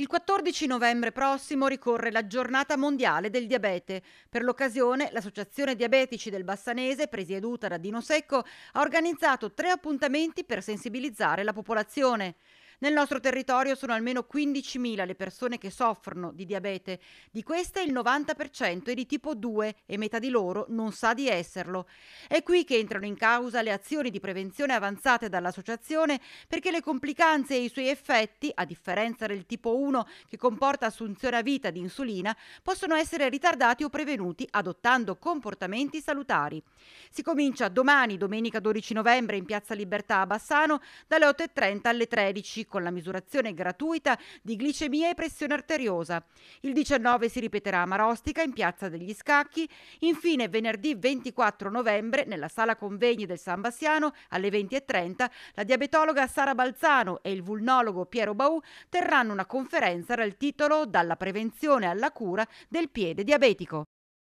Il 14 novembre prossimo ricorre la giornata mondiale del diabete. Per l'occasione l'Associazione Diabetici del Bassanese, presieduta da Dino Secco, ha organizzato tre appuntamenti per sensibilizzare la popolazione. Nel nostro territorio sono almeno 15.000 le persone che soffrono di diabete, di queste il 90% è di tipo 2 e metà di loro non sa di esserlo. È qui che entrano in causa le azioni di prevenzione avanzate dall'associazione perché le complicanze e i suoi effetti, a differenza del tipo 1 che comporta assunzione a vita di insulina, possono essere ritardati o prevenuti adottando comportamenti salutari. Si comincia domani, domenica 12 novembre, in Piazza Libertà a Bassano dalle 8.30 alle 13 con la misurazione gratuita di glicemia e pressione arteriosa. Il 19 si ripeterà a Marostica in Piazza degli Scacchi, infine venerdì 24 novembre nella sala convegni del San Bassiano alle 20.30 la diabetologa Sara Balzano e il vulnologo Piero Bau terranno una conferenza dal titolo Dalla prevenzione alla cura del piede diabetico.